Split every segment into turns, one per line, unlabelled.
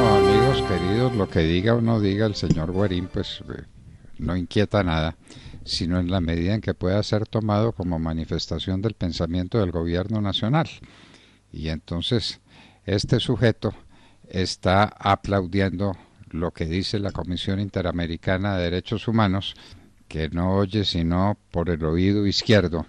amigos queridos, lo que diga o no diga el señor Guarín, pues eh, no inquieta nada, sino en la medida en que pueda ser tomado como manifestación del pensamiento del gobierno nacional. Y entonces, este sujeto está aplaudiendo lo que dice la Comisión Interamericana de Derechos Humanos, que no oye sino por el oído izquierdo,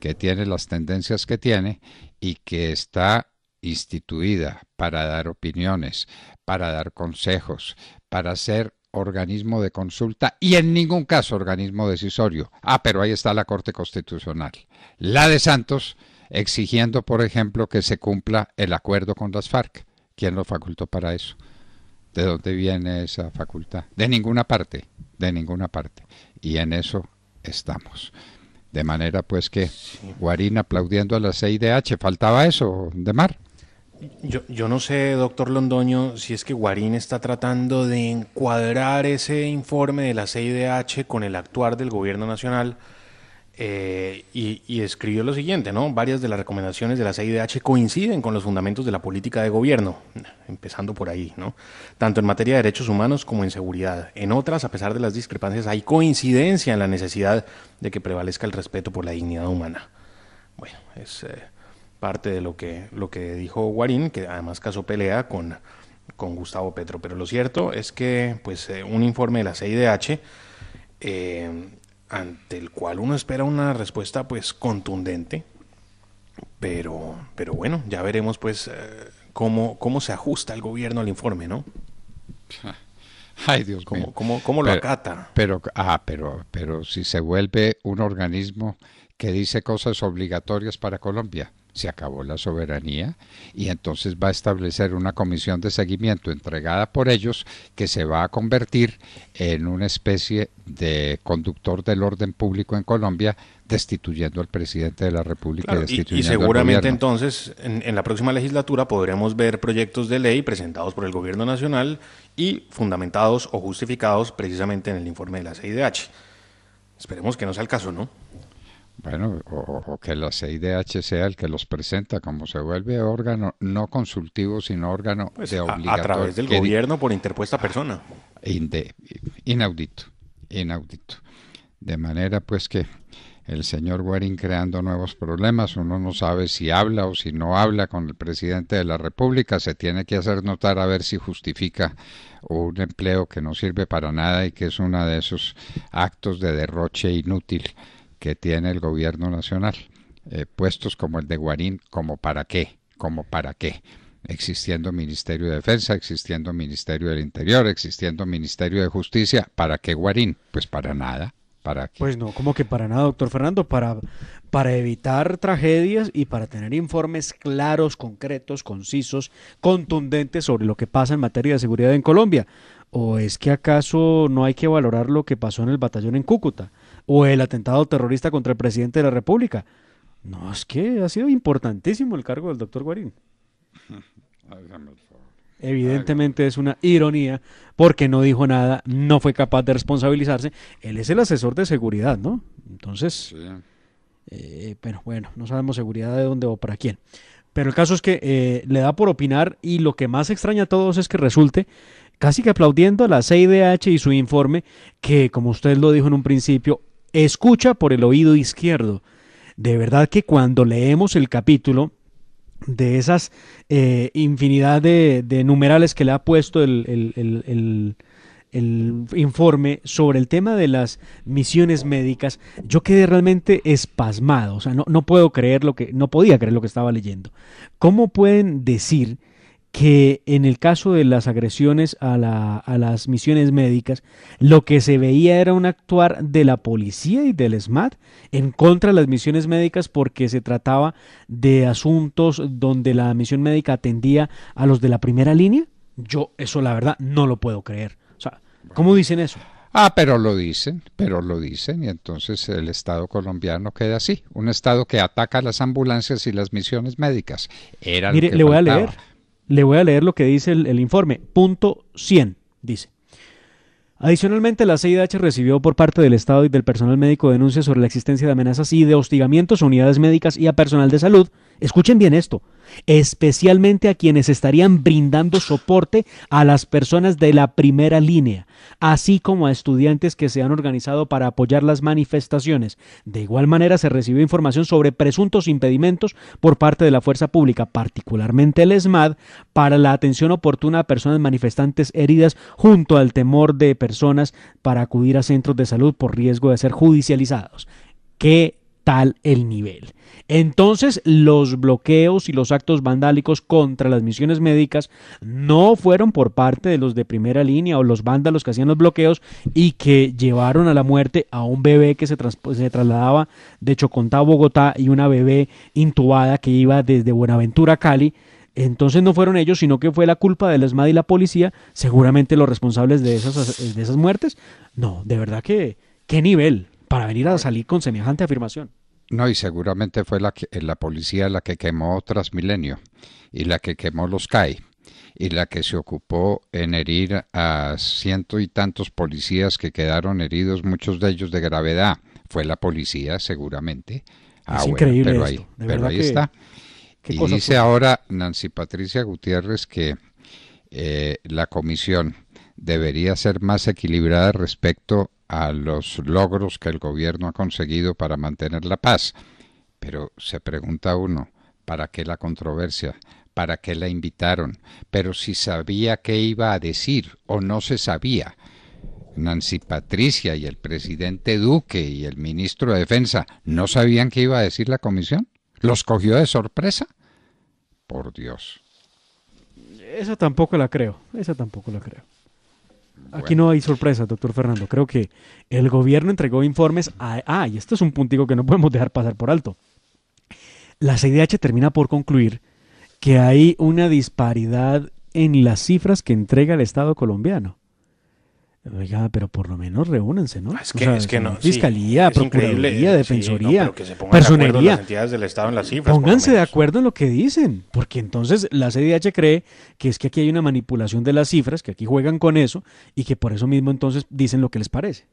que tiene las tendencias que tiene y que está instituida para dar opiniones, para dar consejos, para ser organismo de consulta y en ningún caso organismo decisorio. Ah, pero ahí está la Corte Constitucional. La de Santos exigiendo, por ejemplo, que se cumpla el acuerdo con las FARC. ¿Quién lo facultó para eso? ¿De dónde viene esa facultad? De ninguna parte, de ninguna parte. Y en eso estamos. De manera pues que Guarín aplaudiendo a la CIDH, faltaba eso, de mar.
Yo, yo, no sé, doctor Londoño, si es que Guarín está tratando de encuadrar ese informe de la CIDH con el actuar del gobierno nacional eh, y, y, escribió lo siguiente, ¿no? Varias de las recomendaciones de la CIDH coinciden con los fundamentos de la política de gobierno, empezando por ahí, ¿no? Tanto en materia de derechos humanos como en seguridad. En otras, a pesar de las discrepancias, hay coincidencia en la necesidad de que prevalezca el respeto por la dignidad humana. Bueno, es... Eh, parte de lo que, lo que dijo Guarín, que además casó pelea con, con Gustavo Petro. Pero lo cierto es que pues, eh, un informe de la CIDH, eh, ante el cual uno espera una respuesta pues contundente, pero, pero bueno, ya veremos pues eh, cómo, cómo se ajusta el gobierno al informe, ¿no?
Ay, Dios ¿Cómo, ¿Cómo, lo acata? Pero, ah, pero, pero si se vuelve un organismo que dice cosas obligatorias para Colombia se acabó la soberanía y entonces va a establecer una comisión de seguimiento entregada por ellos que se va a convertir en una especie de conductor del orden público en Colombia destituyendo al presidente de la República y seguramente
entonces en, la próxima legislatura podremos ver proyectos de ley presentados por el gobierno nacional y fundamentados o justificados precisamente en el informe de la CIDH. Esperemos que no sea el caso, ¿no?
Bueno, o, que la CIDH sea el que los presenta, como se vuelve órgano no consultivo, sino órgano pues de A, través del gobierno
por interpuesta persona.
Ah, inaudito, inaudito. De manera pues que el señor Waring creando nuevos problemas, uno no sabe si habla o si no habla con el presidente de la República, se tiene que hacer notar a ver si justifica un empleo que no sirve para nada y que es uno de esos actos de derroche inútil que tiene el gobierno nacional. Eh, puestos como el de Guarín, como para qué, como para qué. Existiendo Ministerio de Defensa, existiendo Ministerio del Interior, existiendo Ministerio de Justicia, ¿para qué Guarín? Pues para nada. ¿Para Pues
no, como que para nada, doctor Fernando, para, para evitar tragedias y para tener informes claros, concretos, concisos, contundentes sobre lo que pasa en materia de seguridad en Colombia. ¿O es que acaso no hay que valorar lo que pasó en el batallón en Cúcuta? o el atentado terrorista contra el presidente de la República. No, es que ha sido importantísimo el cargo del doctor Guarín. Evidentemente es una ironía porque no dijo nada, no fue capaz de responsabilizarse. Él es el asesor de seguridad, ¿no? Entonces, eh, pero bueno, no sabemos seguridad de dónde o para quién. Pero el caso es que eh, le da por opinar y lo que más extraña a todos es que resulte casi que aplaudiendo a la CIDH y su informe, que como usted lo dijo en un principio, escucha por el oído izquierdo. De verdad que cuando leemos el capítulo, de esas eh, infinidad de, numerales que le ha puesto el, informe sobre el tema de las misiones médicas, yo quedé realmente espasmado, o sea, no, no puedo creer lo que, no podía creer lo que estaba leyendo. ¿Cómo pueden decir que en el caso de las agresiones a, la, a, las misiones médicas, lo que se veía era un actuar de la policía y del SMAT en contra de las misiones médicas porque se trataba de asuntos donde la misión médica atendía a los de la primera línea. Yo eso la verdad no lo puedo creer.
O sea, ¿cómo dicen eso? Ah, pero lo dicen, pero lo dicen, y entonces el Estado colombiano queda así, un Estado que ataca las ambulancias y las misiones médicas. Era le voy a leer.
Le voy a leer lo que dice el, informe. Punto 100, dice. Adicionalmente, la CIDH recibió por parte del Estado y del personal médico denuncias sobre la existencia de amenazas y de hostigamientos a unidades médicas y a personal de salud. Escuchen bien esto, especialmente a quienes estarían brindando soporte a las personas de la primera línea, así como a estudiantes que se han organizado para apoyar las manifestaciones. De igual manera se recibió información sobre presuntos impedimentos por parte de la fuerza pública, particularmente el ESMAD, para la atención oportuna a personas manifestantes heridas junto al temor de personas para acudir a centros de salud por riesgo de ser judicializados. ¿Qué tal el nivel. Entonces los bloqueos y los actos vandálicos contra las misiones médicas no fueron por parte de los de primera línea o los vándalos que hacían los bloqueos y que llevaron a la muerte a un bebé que se, trasladaba de Chocontá a Bogotá y una bebé intubada que iba desde Buenaventura a Cali. Entonces no fueron ellos, sino que fue la culpa de la ESMAD y la policía, seguramente los responsables de esas, de esas muertes. No, de verdad que, qué nivel, para venir a salir con semejante afirmación.
No, y seguramente fue la, que, la policía la que quemó Transmilenio y la que quemó los CAI y la que se ocupó en herir a ciento y tantos policías que quedaron heridos, muchos de ellos de gravedad, fue la policía seguramente. Ah, es increíble esto, ahí, está. Y dice ahora Nancy Patricia Gutiérrez que eh, la comisión debería ser más equilibrada respecto a los logros que el gobierno ha conseguido para mantener la paz. Pero se pregunta uno, ¿para qué la controversia? ¿Para qué la invitaron? Pero si sabía qué iba a decir o no se sabía. Nancy Patricia y el presidente Duque y el ministro de Defensa no sabían qué iba a decir la comisión. ¿Los cogió de sorpresa? Por Dios.
Esa tampoco la creo, esa tampoco la creo. Aquí no hay sorpresa, doctor Fernando. Creo que el gobierno entregó informes a... Ah, y esto es un puntico que no podemos dejar pasar por alto. La CIDH termina por concluir que hay una disparidad en las cifras que entrega el Estado colombiano. Oiga, pero por lo menos reúnanse ¿no? Es que, Fiscalía, Procuraduría, Defensoría, personalidad Pónganse de acuerdo en lo que dicen, porque entonces la CDH cree que es que aquí hay una manipulación de las cifras, que aquí juegan con eso y que por eso mismo entonces dicen lo que les parece.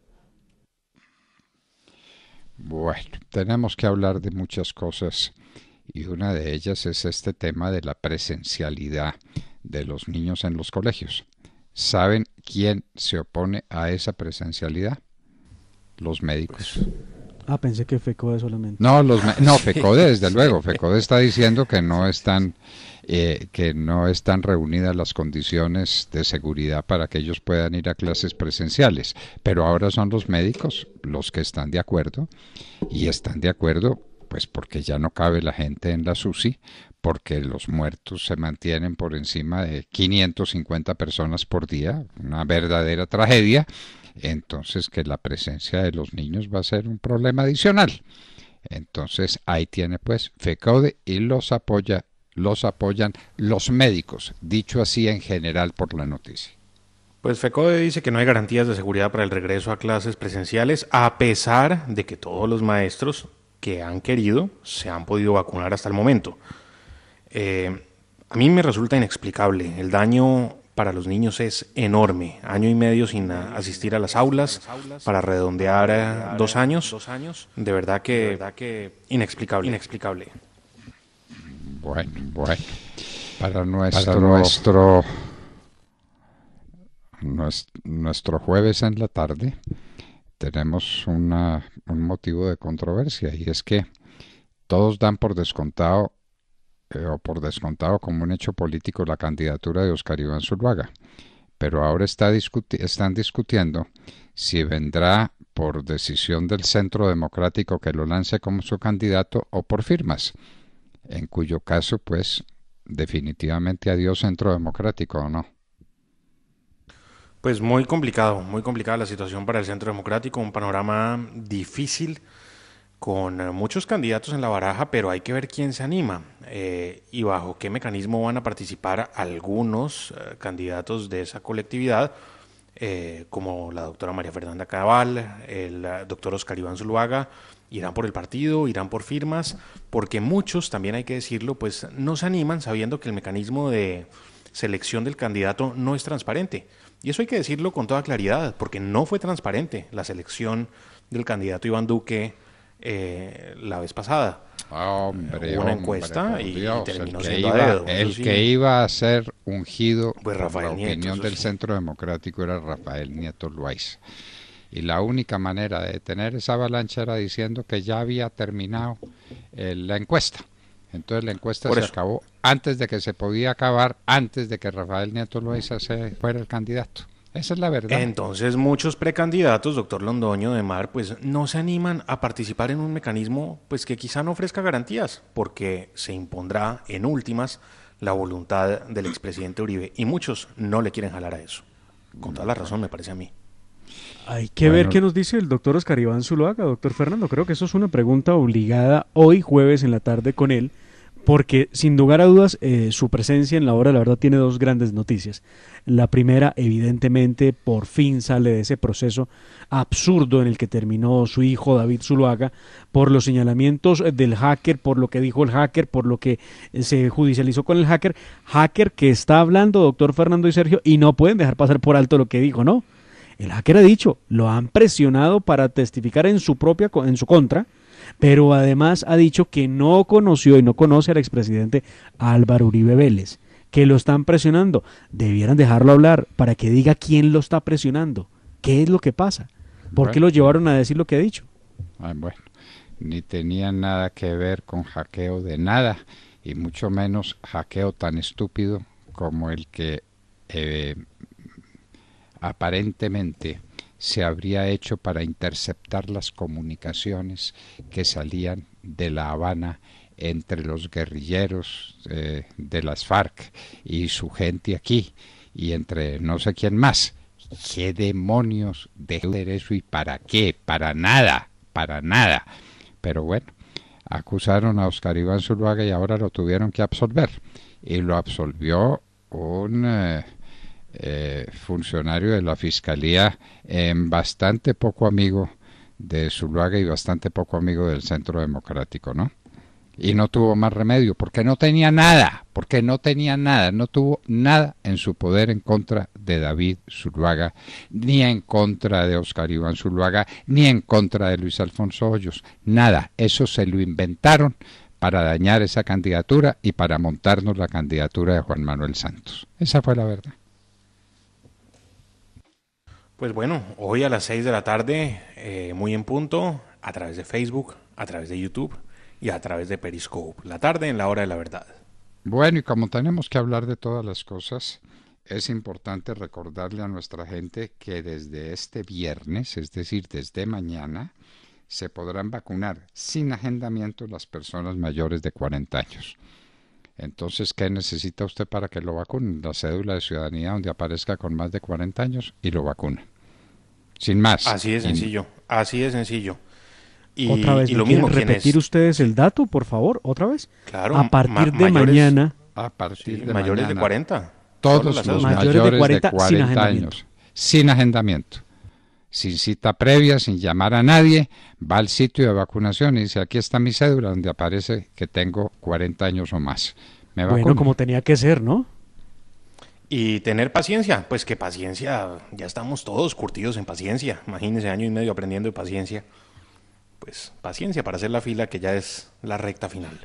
Bueno, tenemos que hablar de muchas cosas y una de ellas es este tema de la presencialidad de los niños en los colegios. ¿Saben quién se opone a esa presencialidad? Los médicos. Pues,
ah, pensé que FECODE solamente. No, los FECODE
desde luego. FECODE está diciendo que no están eh, que no están reunidas las condiciones de seguridad para que ellos puedan ir a clases presenciales. Pero ahora son los médicos los que están de acuerdo y están de acuerdo pues porque ya no cabe la gente en la SUSI, porque los muertos se mantienen por encima de 550 personas por día, una verdadera tragedia, entonces que la presencia de los niños va a ser un problema adicional. Entonces ahí tiene pues FECODE y los apoya, los apoyan los médicos, dicho así en general por la noticia.
Pues FECODE dice que no hay garantías de seguridad para el regreso a clases presenciales, a pesar de que todos los maestros que han querido se han podido vacunar hasta el momento. Eh, a mí me resulta inexplicable. El daño para los niños es enorme. Año y medio sin asistir a las aulas, para redondear eh, dos años. De verdad que inexplicable.
Bueno, Para nuestro, nuestro, nuestro, jueves en la tarde tenemos un motivo de controversia y es que todos dan por descontado eh, o por descontado como un hecho político la candidatura de Oscar Iván Zuluaga, pero ahora está están discutiendo si vendrá por decisión del Centro Democrático que lo lance como su candidato o por firmas, en cuyo caso, pues, definitivamente adiós Centro Democrático o no.
Pues muy complicado, muy complicada la situación para el Centro Democrático, un panorama difícil con eh, muchos candidatos en la baraja, pero hay que ver quién se anima eh, y bajo qué mecanismo van a participar algunos eh, candidatos de esa colectividad, como la doctora María Fernanda Cabal, el doctor Oscar Iván Zuluaga, irán por el partido, irán por firmas, porque muchos, también hay que decirlo, pues no se animan sabiendo que el mecanismo de selección del candidato no es transparente. Y eso hay que decirlo con toda claridad, porque no fue transparente la selección del candidato Iván Duque eh, la vez pasada. una encuesta y, el que
iba, a ser ungido pues la opinión del Centro Democrático era Rafael Nieto Luis. Y la única manera de detener esa avalancha era diciendo que ya había terminado eh, la encuesta. Entonces la encuesta se acabó antes de que se podía acabar, antes de que Rafael Nieto Loaiza fuera el candidato. Esa es la verdad. Entonces muchos
precandidatos, doctor Londoño de Mar, pues no se animan a participar en un mecanismo pues que quizá no ofrezca garantías, porque se impondrá en últimas la voluntad del expresidente Uribe y muchos no le quieren jalar a eso. Con toda la razón me parece a mí. Hay que ver qué
nos dice el doctor Oscar Iván Zuluaga. Doctor Fernando, creo que eso es una pregunta obligada hoy jueves en la tarde con él porque sin lugar a dudas eh, su presencia en la obra la verdad tiene dos grandes noticias. La primera, evidentemente, por fin sale de ese proceso absurdo en el que terminó su hijo David Zuluaga por los señalamientos eh, del hacker, por lo que dijo el hacker, por lo que eh, se judicializó con el hacker, hacker que está hablando doctor Fernando y Sergio y no pueden dejar pasar por alto lo que dijo, ¿no? El hacker ha dicho, lo han presionado para testificar en su propia en su contra pero además ha dicho que no conoció y no conoce al expresidente Álvaro Uribe Vélez, que lo están presionando. Debieran dejarlo hablar para que diga quién lo está presionando, qué es lo que pasa, por qué lo llevaron a decir lo que ha dicho.
bueno, ni tenía nada que ver con hackeo de nada, y mucho menos hackeo tan estúpido como el que eh, aparentemente se habría hecho para interceptar las comunicaciones que salían de La Habana entre los guerrilleros eh, de las FARC y su gente aquí y entre no sé quién más. ¿Qué demonios de eso y para qué? Para nada, para nada. Pero bueno, acusaron a Oscar Iván Zuluaga y ahora lo tuvieron que absolver. Y lo absolvió un... Eh, eh, funcionario de la Fiscalía, en bastante poco amigo de Zuluaga y bastante poco amigo del Centro Democrático, ¿no? Y no tuvo más remedio, porque no tenía nada, porque no tenía nada, no tuvo nada en su poder en contra de David Zuluaga, ni en contra de Oscar Iván Zuluaga, ni en contra de Luis Alfonso Hoyos, nada, eso se lo inventaron para dañar esa candidatura y para montarnos la candidatura de Juan Manuel Santos. Esa fue la verdad.
Pues bueno, hoy a las 6 de la tarde, eh, muy en punto, a través de Facebook, a través de YouTube y a través de Periscope. La tarde en la hora de la verdad.
Bueno, y como tenemos que hablar de todas las cosas, es importante recordarle a nuestra gente que desde este viernes, es decir, desde mañana, se podrán vacunar sin agendamiento las personas mayores de 40 años. Entonces, ¿qué necesita usted para que lo vacunen? La cédula de ciudadanía donde aparezca con más de 40 años y lo vacuna
Sin más. Así de sencillo, así de sencillo. Y, otra vez, y lo mismo, repetir
ustedes el dato, por favor, otra vez? Claro, a partir de mañana. A partir
de mayores de 40. Todos los mayores, de 40, años. Sin agendamiento sin cita previa, sin llamar a nadie, va al sitio de vacunación y dice, aquí está mi cédula donde aparece que tengo 40 años o más. Me Bueno, como
tenía que ser, ¿no?
Y tener paciencia, pues que paciencia,
ya estamos todos curtidos en paciencia, imagínense año y medio aprendiendo de paciencia, pues paciencia para hacer la fila que ya es la recta final.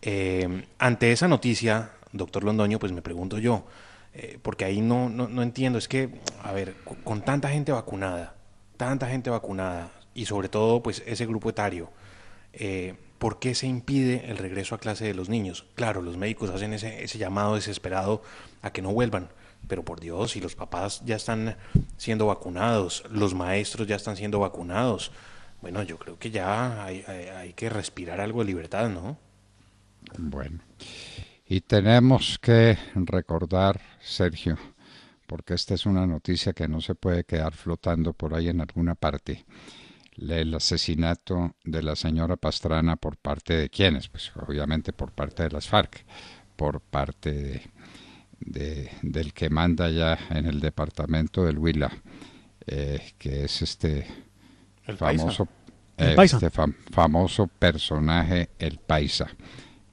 Eh, ante esa noticia, doctor Londoño, pues me pregunto yo, eh, porque ahí no, no, entiendo, es que, a ver, con tanta gente vacunada, tanta gente vacunada y sobre todo pues ese grupo etario, eh, ¿por qué se impide el regreso a clase de los niños? Claro, los médicos hacen ese, llamado desesperado a que no vuelvan, pero por Dios, si los papás ya están siendo vacunados, los maestros ya están siendo vacunados, bueno, yo creo que ya hay que respirar algo de libertad, ¿no?
Bueno, y tenemos que recordar, Sergio, porque esta es una noticia que no se puede quedar flotando por ahí en alguna parte. El asesinato de la señora Pastrana por parte de quiénes? pues obviamente por parte de las FARC, por parte de, del que manda ya en el departamento del Huila, eh, que es este famoso, eh, este famoso personaje, el Paisa,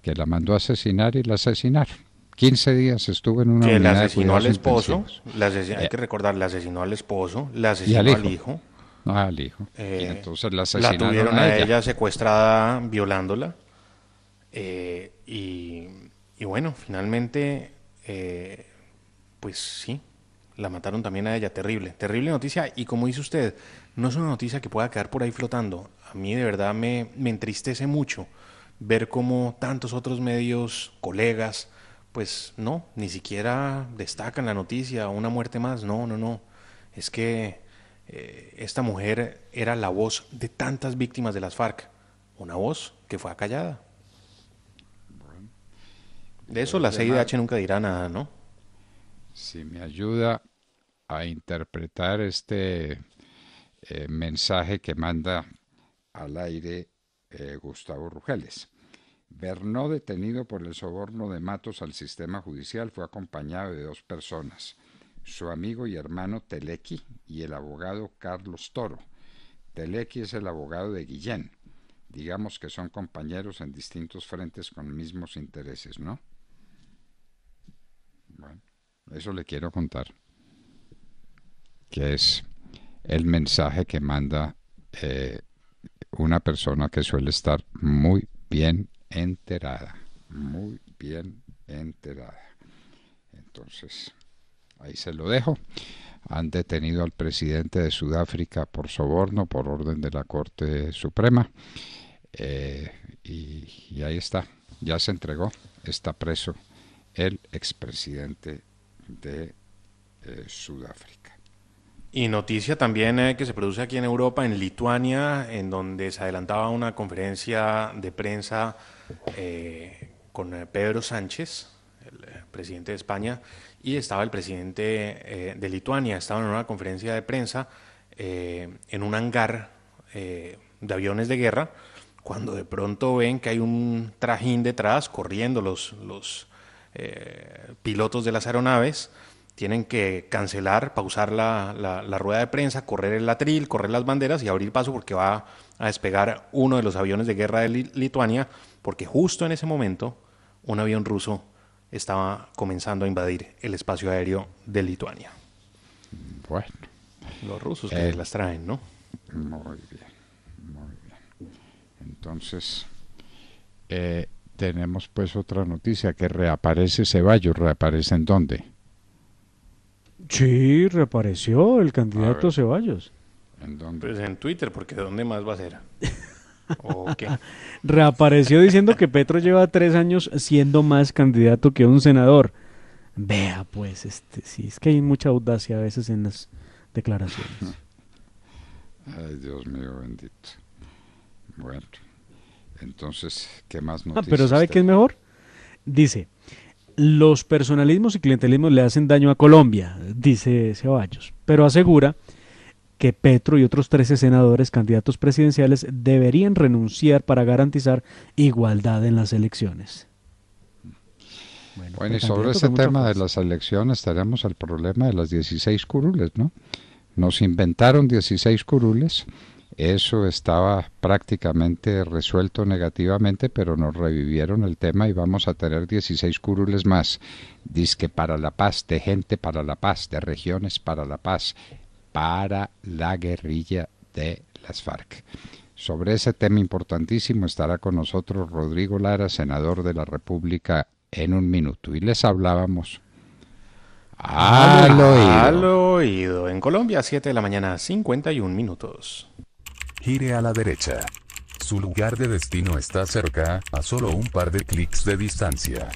que la mandó a asesinar y la asesinaron. 15 días estuvo en una que unidad asesinó al esposo,
hay eh. que recordar, la asesinó al esposo, la asesinó al hijo. hijo. Eh, entonces la asesinaron La tuvieron a ella, secuestrada, violándola. Eh, y, bueno, finalmente, pues sí, la mataron también a ella. Terrible, terrible noticia. Y como dice usted, no es una noticia que pueda quedar por ahí flotando. A mí de verdad me, me entristece mucho ver cómo tantos otros medios, colegas, pues no, ni siquiera destacan la noticia, una muerte más, no, no, no. Es que eh, esta mujer era la voz de tantas víctimas de las FARC, una voz que fue acallada. De eso la CIDH
nunca dirá nada, ¿no? Si me ayuda a interpretar este eh, mensaje que manda al aire eh, Gustavo Rugeles. Bernó, detenido por el soborno de Matos al sistema judicial, fue acompañado de dos personas, su amigo y hermano Teleki y el abogado Carlos Toro. Teleki es el abogado de Guillén. Digamos que son compañeros en distintos frentes con mismos intereses, ¿no? Bueno, eso le quiero contar, que es el mensaje que manda eh, una persona que suele estar muy bien enterada, muy bien enterada. Entonces, ahí se lo dejo. Han detenido al presidente de Sudáfrica por soborno, por orden de la Corte Suprema. Eh, y, ahí está, ya se entregó, está preso el expresidente de eh, Sudáfrica.
Y noticia también eh, que se produce aquí en Europa, en Lituania, en donde se adelantaba una conferencia de prensa eh, con eh, Pedro Sánchez, el presidente de España, y estaba el presidente de Lituania. Estaban en una conferencia de prensa en un hangar de aviones de guerra, cuando de pronto ven que hay un trajín detrás corriendo los, los pilotos de las aeronaves tienen que cancelar, pausar la, la, rueda de prensa, correr el atril, correr las banderas y abrir paso porque va a despegar uno de los aviones de guerra de Lituania, porque justo en ese momento un avión ruso estaba comenzando a invadir el espacio aéreo de Lituania. Bueno. Los rusos que las traen, ¿no? Muy bien, muy
bien. Entonces, eh, tenemos pues otra noticia que reaparece Ceballos, ¿reaparece en dónde? Sí, reapareció el candidato Ceballos.
¿En dónde? Pues en Twitter, porque ¿de ¿dónde más va a ser?
reapareció diciendo que Petro lleva tres años siendo más candidato que un senador. Vea, pues, este, sí, es que hay mucha audacia a veces en las declaraciones.
Ay, Dios mío, bendito. Bueno, entonces, ¿qué más noticias? Ah, pero ¿sabe qué es
mejor? Dice, los personalismos y clientelismos le hacen daño a Colombia, dice Ceballos, pero asegura que Petro y otros 13 senadores candidatos presidenciales deberían renunciar para garantizar igualdad en las elecciones.
Bueno, y sobre ese tema de las elecciones tenemos el problema de las 16 curules, ¿no? Nos inventaron 16 curules eso estaba prácticamente resuelto negativamente, pero nos revivieron el tema y vamos a tener 16 curules más. que para la paz, de gente para la paz, de regiones para la paz, para la guerrilla de las FARC. Sobre ese tema importantísimo estará con nosotros Rodrigo Lara, senador de la República, en un minuto. Y les hablábamos oído.
oído. En Colombia, 7 de la mañana, 51 minutos. Gire a la derecha.
Su lugar de destino está cerca, a solo un par de clics de distancia.